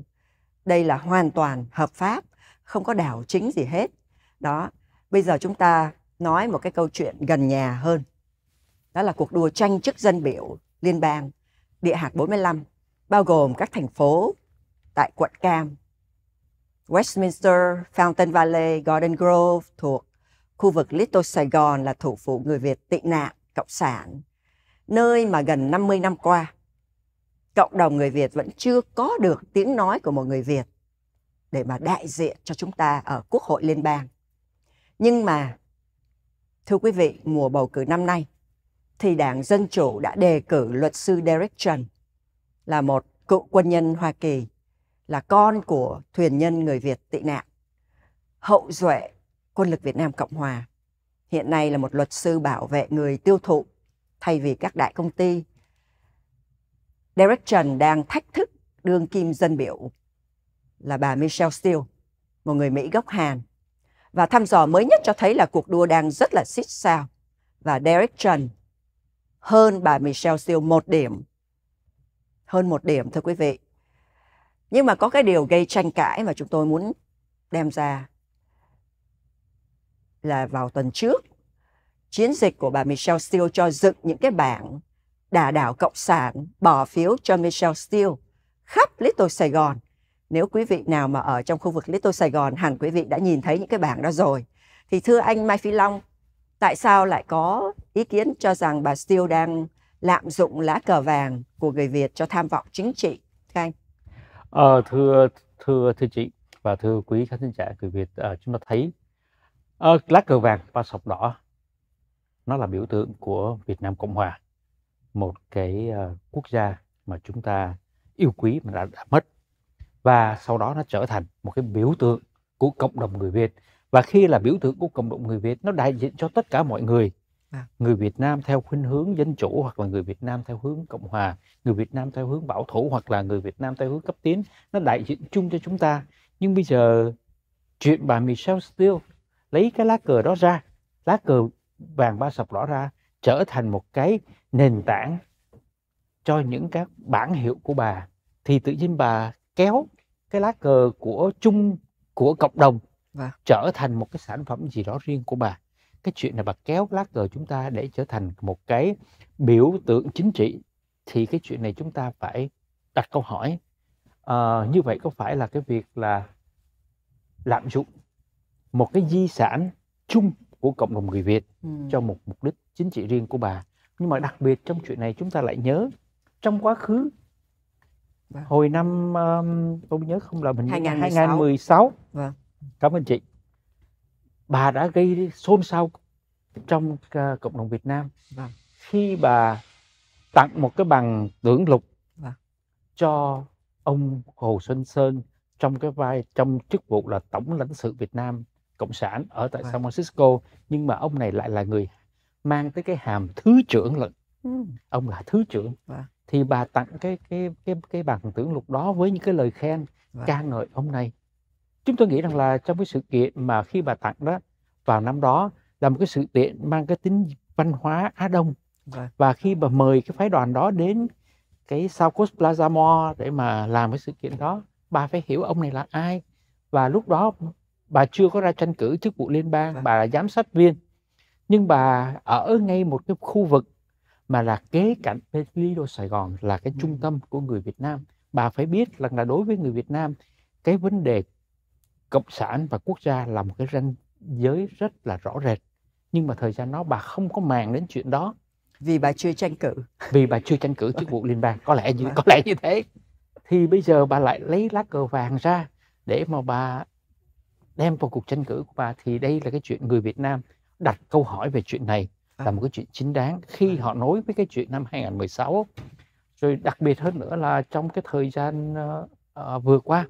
đây là hoàn toàn hợp pháp không có đảo chính gì hết đó bây giờ chúng ta nói một cái câu chuyện gần nhà hơn đó là cuộc đua tranh chức dân biểu liên bang địa hạt 45 bao gồm các thành phố tại quận Cam Westminster, Fountain Valley, Garden Grove thuộc khu vực Little Sài Gòn là thủ phủ người Việt tị nạn, cộng sản, nơi mà gần 50 năm qua, cộng đồng người Việt vẫn chưa có được tiếng nói của một người Việt để mà đại diện cho chúng ta ở Quốc hội Liên bang. Nhưng mà, thưa quý vị, mùa bầu cử năm nay, thì Đảng Dân Chủ đã đề cử luật sư Derek Trần là một cựu quân nhân Hoa Kỳ là con của thuyền nhân người Việt tị nạn, hậu duệ quân lực Việt Nam Cộng Hòa. Hiện nay là một luật sư bảo vệ người tiêu thụ thay vì các đại công ty. Derek Trần đang thách thức đương kim dân biểu là bà Michelle Steele, một người Mỹ gốc Hàn. Và thăm dò mới nhất cho thấy là cuộc đua đang rất là xích sao. Và Derek Trần hơn bà Michelle Steele một điểm. Hơn một điểm thưa quý vị nhưng mà có cái điều gây tranh cãi mà chúng tôi muốn đem ra là vào tuần trước chiến dịch của bà Michelle Steele cho dựng những cái bảng đà đảo cộng sản bỏ phiếu cho Michelle Steele khắp Little Sài Gòn. Nếu quý vị nào mà ở trong khu vực Little Sài Gòn hẳn quý vị đã nhìn thấy những cái bảng đó rồi. Thì thưa anh Mai Phi Long, tại sao lại có ý kiến cho rằng bà Steele đang lạm dụng lá cờ vàng của người Việt cho tham vọng chính trị, thưa anh? Ờ, thưa thưa thưa chị và thưa quý khán thính giả người Việt, à, chúng ta thấy à, lá cờ vàng và sọc đỏ nó là biểu tượng của Việt Nam Cộng Hòa, một cái à, quốc gia mà chúng ta yêu quý mà đã, đã mất và sau đó nó trở thành một cái biểu tượng của cộng đồng người Việt và khi là biểu tượng của cộng đồng người Việt nó đại diện cho tất cả mọi người người Việt Nam theo khuynh hướng dân chủ hoặc là người Việt Nam theo hướng cộng hòa, người Việt Nam theo hướng bảo thủ hoặc là người Việt Nam theo hướng cấp tiến, nó đại diện chung cho chúng ta. Nhưng bây giờ chuyện bà Michelle Steele lấy cái lá cờ đó ra, lá cờ vàng ba sọc đỏ ra trở thành một cái nền tảng cho những các bản hiệu của bà thì tự nhiên bà kéo cái lá cờ của chung của cộng đồng và vâng. trở thành một cái sản phẩm gì đó riêng của bà cái chuyện này bà kéo lá cờ chúng ta để trở thành một cái biểu tượng chính trị thì cái chuyện này chúng ta phải đặt câu hỏi à, như vậy có phải là cái việc là lạm dụng một cái di sản chung của cộng đồng người Việt ừ. cho một mục đích chính trị riêng của bà nhưng mà đặc biệt trong chuyện này chúng ta lại nhớ trong quá khứ vâng. hồi năm um, tôi nhớ không là mình 2016, 2016. Vâng. cảm ơn chị bà đã gây xôn xao trong ờ, cộng đồng Việt Nam vâng. khi bà tặng một cái bằng tưởng lục vâng. cho ông Hồ Xuân Sơn trong cái vai trong chức vụ là tổng lãnh sự Việt Nam cộng sản ở tại vâng. San Francisco nhưng mà ông này lại là người mang tới cái hàm thứ trưởng lận ừ. ông là thứ trưởng vâng. thì bà tặng cái cái cái cái bằng tưởng lục đó với những cái lời khen vâng. ca ngợi ông này chúng tôi nghĩ rằng là trong cái sự kiện mà khi bà tặng đó vào năm đó là một cái sự kiện mang cái tính văn hóa Á Đông vâng. và khi bà mời cái phái đoàn đó đến cái South Coast Plaza Mall để mà làm cái sự kiện đó bà phải hiểu ông này là ai và lúc đó bà chưa có ra tranh cử chức vụ liên bang vâng. bà là giám sát viên nhưng bà ở ngay một cái khu vực mà là kế cạnh Lido Sài Gòn là cái trung vâng. tâm của người Việt Nam bà phải biết rằng là đối với người Việt Nam cái vấn đề cộng sản và quốc gia là một cái ranh giới rất là rõ rệt nhưng mà thời gian đó bà không có màng đến chuyện đó vì bà chưa tranh cử vì bà chưa tranh cử chức vụ liên bang có lẽ như có lẽ như thế thì bây giờ bà lại lấy lá cờ vàng ra để mà bà đem vào cuộc tranh cử của bà thì đây là cái chuyện người Việt Nam đặt câu hỏi về chuyện này là à. một cái chuyện chính đáng khi vâng. họ nối với cái chuyện năm 2016 rồi đặc biệt hơn nữa là trong cái thời gian uh, uh, vừa qua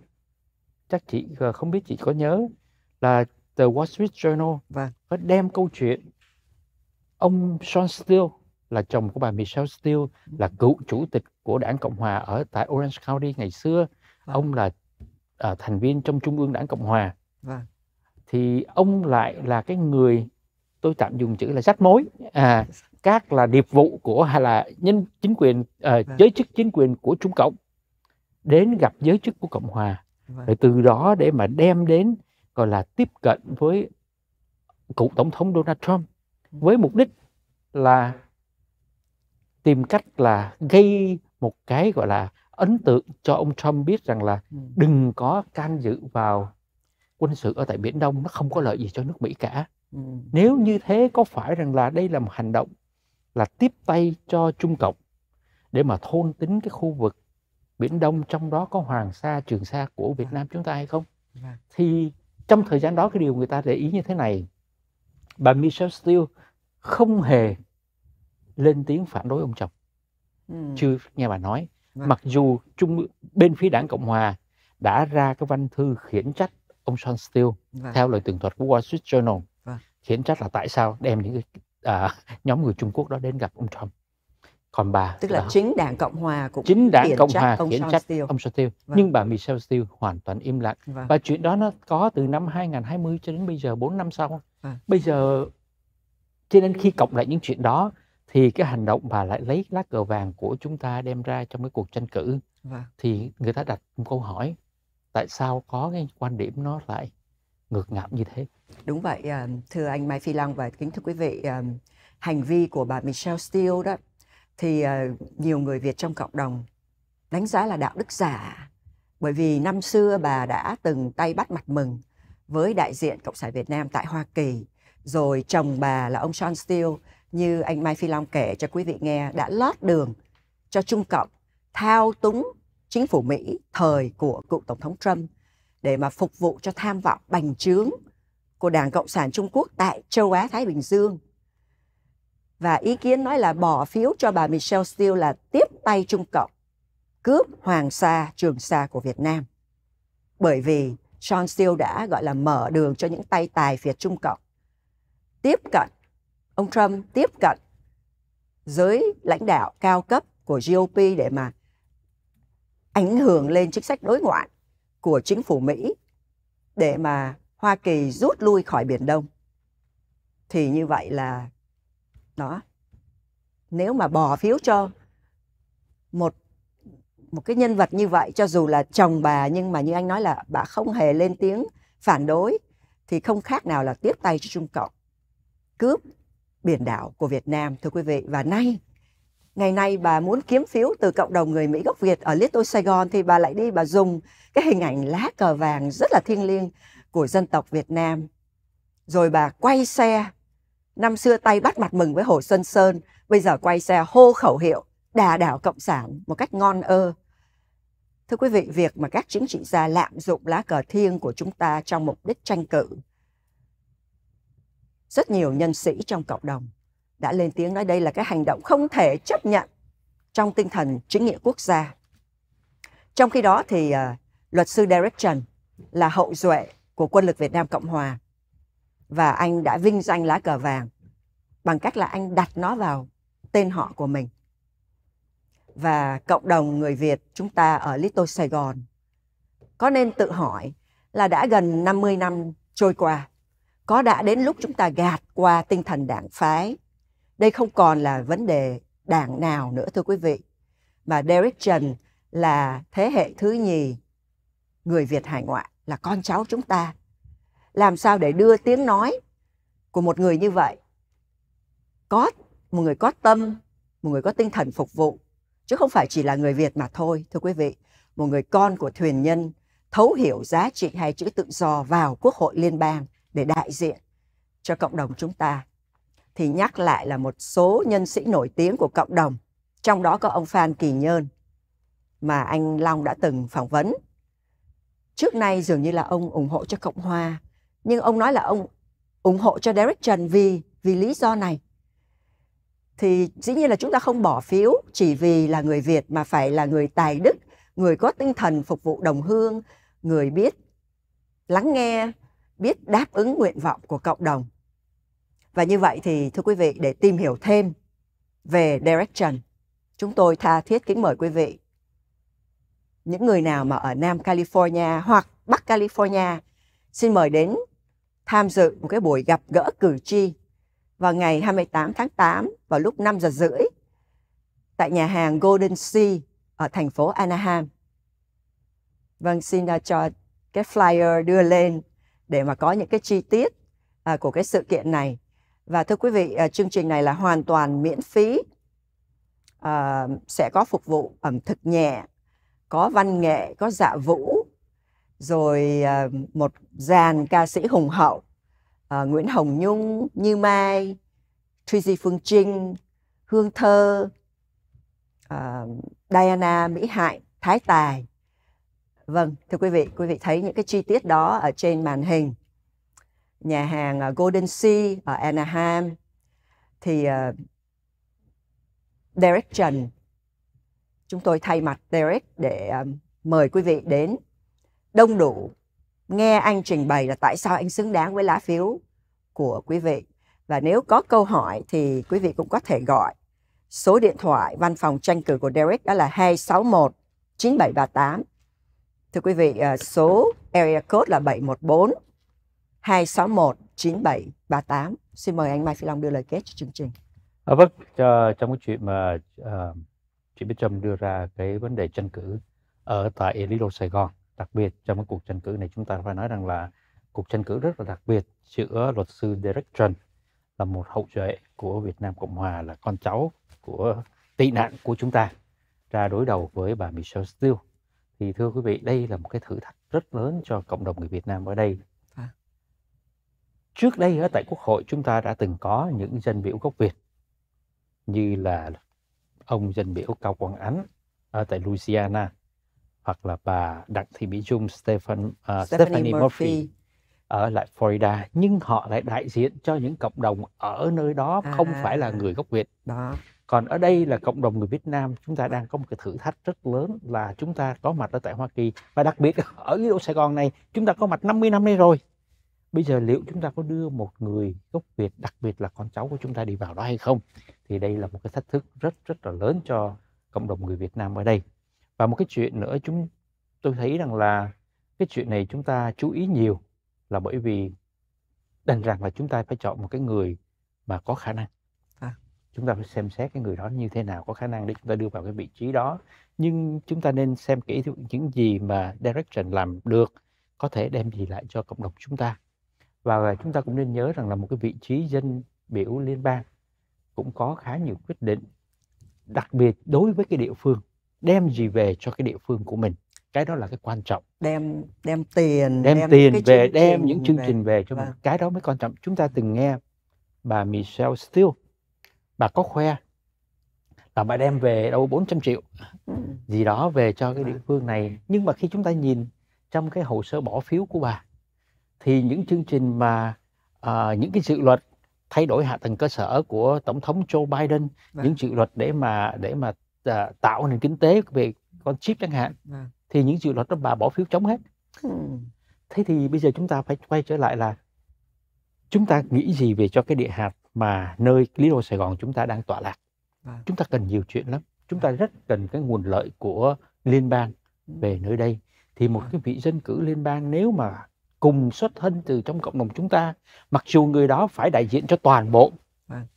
chắc chị ờ, không biết chị có nhớ là tờ Wall Street Journal vâng. có đem câu chuyện ông Sean Steele là chồng của bà Michelle Steele là ừ. cựu chủ tịch của đảng Cộng hòa ở tại Orange County ngày xưa vâng. ông là uh, thành viên trong Trung ương đảng Cộng hòa vâng. thì ông lại là cái người tôi tạm dùng chữ là rách mối à, các là điệp vụ của hay là nhân chính quyền uh, giới chức chính quyền của Trung Cộng đến gặp giới chức của Cộng hòa Vâng. rồi từ đó để mà đem đến gọi là tiếp cận với cựu tổng thống Donald Trump ừ. với mục đích là tìm cách là gây một cái gọi là ấn tượng cho ông Trump biết rằng là ừ. đừng có can dự vào quân sự ở tại Biển Đông nó không có lợi gì cho nước Mỹ cả. Ừ. Nếu như thế có phải rằng là đây là một hành động là tiếp tay cho Trung Cộng để mà thôn tính cái khu vực Biển Đông trong đó có Hoàng Sa, Trường Sa của Việt vâng. Nam chúng ta hay không? Vâng. Thì trong thời gian đó cái điều người ta để ý như thế này, bà Michelle Steele không hề lên tiếng phản đối ông chồng. Ừ. Chưa nghe bà nói, vâng. mặc dù trung bên phía đảng Cộng hòa đã ra cái văn thư khiển trách ông Sean Steele theo lời tường thuật của Wall Street Journal khiển trách là tại sao đem những cái, à, nhóm người Trung Quốc đó đến gặp ông Trump còn bà tức là đó. chính đảng cộng hòa cũng chính đảng cộng hòa khiển trách Steele. ông Steele vâng. nhưng bà Michelle Steele hoàn toàn im lặng vâng. và chuyện đó nó có từ năm 2020 cho đến bây giờ 4 năm sau vâng. bây giờ cho nên khi cộng lại những chuyện đó thì cái hành động bà lại lấy lá cờ vàng của chúng ta đem ra trong cái cuộc tranh cử vâng. thì người ta đặt một câu hỏi tại sao có cái quan điểm nó lại ngược ngạo như thế đúng vậy à, thưa anh Mai Phi Long và kính thưa quý vị à, hành vi của bà Michelle Steele đó thì uh, nhiều người Việt trong cộng đồng đánh giá là đạo đức giả bởi vì năm xưa bà đã từng tay bắt mặt mừng với đại diện Cộng sản Việt Nam tại Hoa Kỳ rồi chồng bà là ông John Steele như anh Mai Phi Long kể cho quý vị nghe đã lót đường cho Trung Cộng thao túng chính phủ Mỹ thời của cựu Tổng thống Trump để mà phục vụ cho tham vọng bành trướng của Đảng Cộng sản Trung Quốc tại châu Á Thái Bình Dương và ý kiến nói là bỏ phiếu cho bà Michelle Steele là tiếp tay Trung Cộng, cướp Hoàng Sa, Trường Sa của Việt Nam. Bởi vì John Steele đã gọi là mở đường cho những tay tài phiệt Trung Cộng tiếp cận, ông Trump tiếp cận giới lãnh đạo cao cấp của GOP để mà ảnh hưởng lên chính sách đối ngoại của chính phủ Mỹ để mà Hoa Kỳ rút lui khỏi Biển Đông. Thì như vậy là đó nếu mà bỏ phiếu cho một một cái nhân vật như vậy cho dù là chồng bà nhưng mà như anh nói là bà không hề lên tiếng phản đối thì không khác nào là tiếp tay cho Trung Cộng cướp biển đảo của Việt Nam thưa quý vị và nay ngày nay bà muốn kiếm phiếu từ cộng đồng người Mỹ gốc Việt ở Little Sài Gòn thì bà lại đi bà dùng cái hình ảnh lá cờ vàng rất là thiêng liêng của dân tộc Việt Nam rồi bà quay xe năm xưa tay bắt mặt mừng với Hồ Xuân Sơn, bây giờ quay xe hô khẩu hiệu đà đảo cộng sản một cách ngon ơ. Thưa quý vị, việc mà các chính trị gia lạm dụng lá cờ thiêng của chúng ta trong mục đích tranh cử. Rất nhiều nhân sĩ trong cộng đồng đã lên tiếng nói đây là cái hành động không thể chấp nhận trong tinh thần chính nghĩa quốc gia. Trong khi đó thì uh, luật sư Derek Trần là hậu duệ của quân lực Việt Nam Cộng Hòa và anh đã vinh danh lá cờ vàng bằng cách là anh đặt nó vào tên họ của mình. Và cộng đồng người Việt chúng ta ở Little Sài Gòn có nên tự hỏi là đã gần 50 năm trôi qua, có đã đến lúc chúng ta gạt qua tinh thần đảng phái. Đây không còn là vấn đề đảng nào nữa thưa quý vị. Mà Derek Trần là thế hệ thứ nhì người Việt hải ngoại, là con cháu chúng ta làm sao để đưa tiếng nói của một người như vậy có một người có tâm một người có tinh thần phục vụ chứ không phải chỉ là người việt mà thôi thưa quý vị một người con của thuyền nhân thấu hiểu giá trị hai chữ tự do vào quốc hội liên bang để đại diện cho cộng đồng chúng ta thì nhắc lại là một số nhân sĩ nổi tiếng của cộng đồng trong đó có ông phan kỳ nhơn mà anh long đã từng phỏng vấn trước nay dường như là ông ủng hộ cho cộng hòa nhưng ông nói là ông ủng hộ cho Derek Trần vì vì lý do này thì dĩ nhiên là chúng ta không bỏ phiếu chỉ vì là người Việt mà phải là người tài đức, người có tinh thần phục vụ đồng hương, người biết lắng nghe, biết đáp ứng nguyện vọng của cộng đồng. Và như vậy thì thưa quý vị để tìm hiểu thêm về Derek Trần chúng tôi tha thiết kính mời quý vị những người nào mà ở Nam California hoặc Bắc California xin mời đến tham dự một cái buổi gặp gỡ cử tri vào ngày 28 tháng 8 vào lúc 5 giờ rưỡi tại nhà hàng Golden Sea ở thành phố Anaheim. Vâng, xin à, cho cái flyer đưa lên để mà có những cái chi tiết à, của cái sự kiện này. Và thưa quý vị, à, chương trình này là hoàn toàn miễn phí, à, sẽ có phục vụ ẩm thực nhẹ, có văn nghệ, có dạ vũ, rồi à, một dàn ca sĩ hùng hậu à, Nguyễn Hồng Nhung, Như Mai, Tracy Phương Trinh, Hương Thơ, à, Diana Mỹ Hạnh, Thái Tài. Vâng, thưa quý vị, quý vị thấy những cái chi tiết đó ở trên màn hình. Nhà hàng à, Golden Sea ở Anaheim thì uh, Derek Trần chúng tôi thay mặt Derek để um, mời quý vị đến đông đủ nghe anh trình bày là tại sao anh xứng đáng với lá phiếu của quý vị. Và nếu có câu hỏi thì quý vị cũng có thể gọi số điện thoại văn phòng tranh cử của Derek đó là 261 9738. Thưa quý vị, à, số area code là 714 261 9738. Xin mời anh Mai Phi Long đưa lời kết cho chương trình. À, vâng, trong cái chuyện mà uh, chị Bích Trâm đưa ra cái vấn đề tranh cử ở tại Lido Sài Gòn đặc biệt trong cái cuộc tranh cử này chúng ta phải nói rằng là cuộc tranh cử rất là đặc biệt giữa luật sư Derek Trần là một hậu duệ của Việt Nam Cộng Hòa là con cháu của tị nạn của chúng ta ra đối đầu với bà Michelle Steele thì thưa quý vị đây là một cái thử thách rất lớn cho cộng đồng người Việt Nam ở đây à. trước đây ở tại Quốc hội chúng ta đã từng có những dân biểu gốc Việt như là ông dân biểu Cao Quang Ánh ở tại Louisiana hoặc là bà đặng thị mỹ dung Stephen, uh, à, Stephanie, Stephanie Murphy, Murphy ở lại Florida nhưng họ lại đại diện cho những cộng đồng ở nơi đó à, không phải là người gốc Việt. Đó. Còn ở đây là cộng đồng người Việt Nam chúng ta đang có một cái thử thách rất lớn là chúng ta có mặt ở tại Hoa Kỳ và đặc biệt ở cái đô Sài Gòn này chúng ta có mặt 50 năm nay rồi. Bây giờ liệu chúng ta có đưa một người gốc Việt đặc biệt là con cháu của chúng ta đi vào đó hay không? Thì đây là một cái thách thức rất rất là lớn cho cộng đồng người Việt Nam ở đây và một cái chuyện nữa chúng tôi thấy rằng là cái chuyện này chúng ta chú ý nhiều là bởi vì đành rằng là chúng ta phải chọn một cái người mà có khả năng à. chúng ta phải xem xét cái người đó như thế nào có khả năng để chúng ta đưa vào cái vị trí đó nhưng chúng ta nên xem kỹ những gì mà direction làm được có thể đem gì lại cho cộng đồng chúng ta và chúng ta cũng nên nhớ rằng là một cái vị trí dân biểu liên bang cũng có khá nhiều quyết định đặc biệt đối với cái địa phương đem gì về cho cái địa phương của mình cái đó là cái quan trọng đem đem tiền đem, đem tiền về đem những chương về. trình về cho vâng. mình cái đó mới quan trọng chúng ta từng nghe bà Michelle Steele bà có khoe là bà đem về đâu 400 triệu ừ. gì đó về cho cái địa vâng. phương này nhưng mà khi chúng ta nhìn trong cái hồ sơ bỏ phiếu của bà thì những chương trình mà uh, những cái dự luật thay đổi hạ tầng cơ sở của tổng thống Joe Biden vâng. những dự luật để mà để mà tạo nền kinh tế về con chip chẳng hạn à. thì những dự luật đó bà bỏ phiếu chống hết ừ. thế thì bây giờ chúng ta phải quay trở lại là chúng ta nghĩ gì về cho cái địa hạt mà nơi lý đô sài gòn chúng ta đang tọa lạc à. chúng ta cần nhiều chuyện lắm chúng ta dạ. rất cần cái nguồn lợi của liên bang ừ. về nơi đây thì một cái vị dân cử liên bang nếu mà cùng xuất thân từ trong cộng đồng chúng ta mặc dù người đó phải đại diện cho toàn bộ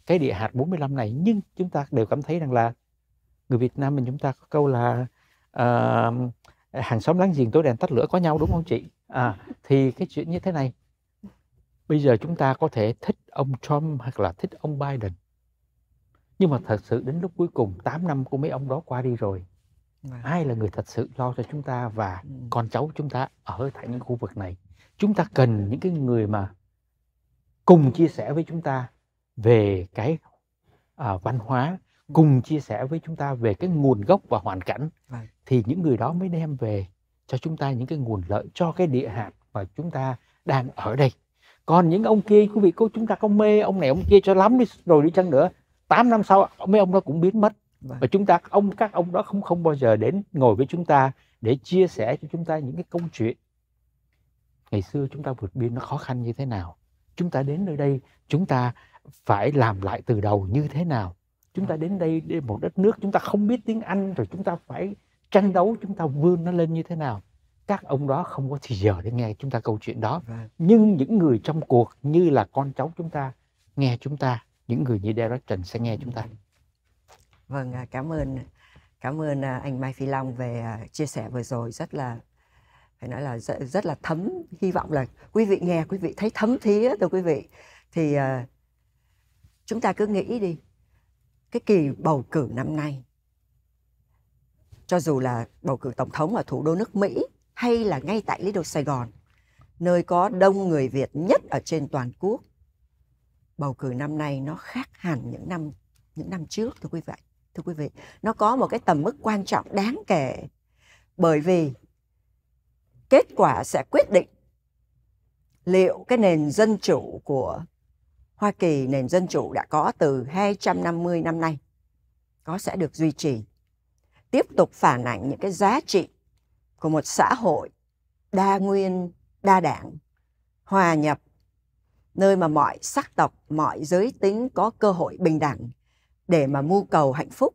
cái địa hạt 45 này nhưng chúng ta đều cảm thấy rằng là người Việt Nam mình chúng ta có câu là uh, hàng xóm láng giềng tối đèn tắt lửa có nhau đúng không chị à, thì cái chuyện như thế này bây giờ chúng ta có thể thích ông Trump hoặc là thích ông Biden nhưng mà thật sự đến lúc cuối cùng 8 năm của mấy ông đó qua đi rồi dạ. ai là người thật sự lo cho chúng ta và ừ. con cháu chúng ta ở tại những khu vực này chúng ta cần những cái người mà cùng chia sẻ với chúng ta về cái à, văn hóa cùng chia sẻ với chúng ta về cái nguồn gốc và hoàn cảnh right. Vâng. thì những người đó mới đem về cho chúng ta những cái nguồn lợi cho cái địa hạt mà chúng ta đang ở đây còn những ông kia quý vị cô chúng ta có mê ông này ông kia cho lắm đi rồi đi chăng nữa 8 năm sau mấy ông đó cũng biến mất vâng. và chúng ta ông các ông đó không không bao giờ đến ngồi với chúng ta để chia sẻ cho chúng ta những cái câu chuyện ngày xưa chúng ta vượt biên nó khó khăn như thế nào chúng ta đến nơi đây chúng ta phải làm lại từ đầu như thế nào chúng ta đến đây để một đất nước chúng ta không biết tiếng anh rồi chúng ta phải tranh đấu chúng ta vươn nó lên như thế nào các ông đó không có thì giờ để nghe chúng ta câu chuyện đó vâng. nhưng những người trong cuộc như là con cháu chúng ta nghe chúng ta những người như Derek Trần sẽ nghe chúng ta vâng à, cảm ơn cảm ơn à, anh Mai Phi Long về à, chia sẻ vừa rồi rất là phải nói là rất, rất là thấm hy vọng là quý vị nghe quý vị thấy thấm thía từ quý vị thì uh, chúng ta cứ nghĩ đi cái kỳ bầu cử năm nay cho dù là bầu cử tổng thống ở thủ đô nước Mỹ hay là ngay tại Lý Đô Sài Gòn, nơi có đông người Việt nhất ở trên toàn quốc. Bầu cử năm nay nó khác hẳn những năm những năm trước thưa quý vị. Thưa quý vị, nó có một cái tầm mức quan trọng đáng kể bởi vì kết quả sẽ quyết định liệu cái nền dân chủ của Hoa Kỳ nền dân chủ đã có từ 250 năm nay có sẽ được duy trì. Tiếp tục phản ảnh những cái giá trị của một xã hội đa nguyên, đa đảng, hòa nhập, nơi mà mọi sắc tộc, mọi giới tính có cơ hội bình đẳng để mà mưu cầu hạnh phúc.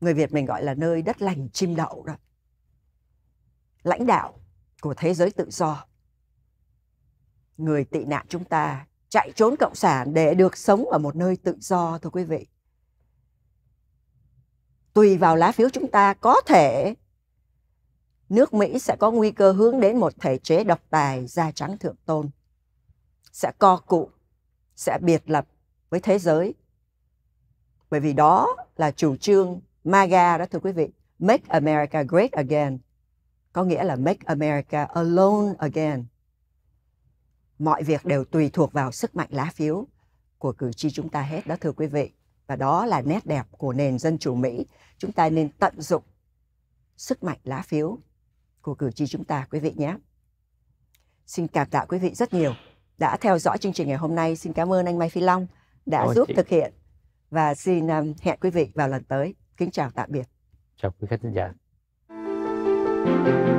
Người Việt mình gọi là nơi đất lành chim đậu đó. Lãnh đạo của thế giới tự do. Người tị nạn chúng ta chạy trốn cộng sản để được sống ở một nơi tự do thưa quý vị tùy vào lá phiếu chúng ta có thể nước Mỹ sẽ có nguy cơ hướng đến một thể chế độc tài da trắng thượng tôn sẽ co cụ sẽ biệt lập với thế giới bởi vì đó là chủ trương MAGA đó thưa quý vị Make America Great Again có nghĩa là Make America Alone Again mọi việc đều tùy thuộc vào sức mạnh lá phiếu của cử tri chúng ta hết đó thưa quý vị và đó là nét đẹp của nền dân chủ Mỹ chúng ta nên tận dụng sức mạnh lá phiếu của cử tri chúng ta quý vị nhé xin cảm tạ quý vị rất nhiều đã theo dõi chương trình ngày hôm nay xin cảm ơn anh Mai Phi Long đã Ôi giúp chị. thực hiện và xin um, hẹn quý vị vào lần tới kính chào tạm biệt chào quý khán giả thank you